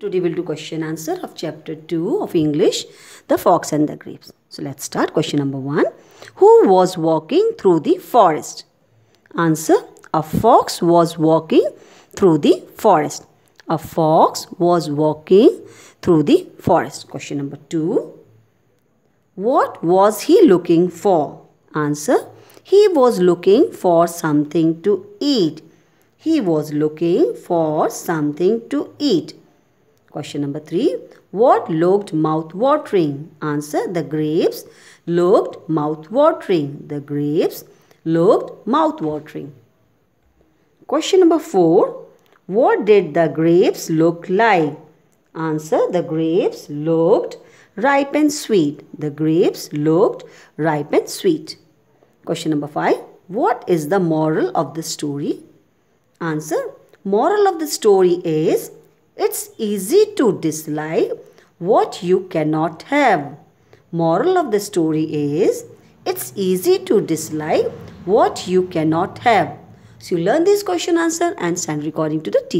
Today we'll do question answer of chapter 2 of English, The Fox and the Grapes. So let's start question number 1. Who was walking through the forest? Answer, a fox was walking through the forest. A fox was walking through the forest. Question number 2. What was he looking for? Answer, he was looking for something to eat. He was looking for something to eat. Question number 3. What looked mouth watering? Answer. The grapes looked mouth watering. The grapes looked mouth watering. Question number 4. What did the grapes look like? Answer. The grapes looked ripe and sweet. The grapes looked ripe and sweet. Question number 5. What is the moral of the story? Answer. Moral of the story is it's easy to dislike what you cannot have. Moral of the story is it's easy to dislike what you cannot have. So you learn this question answer and send recording to the teacher.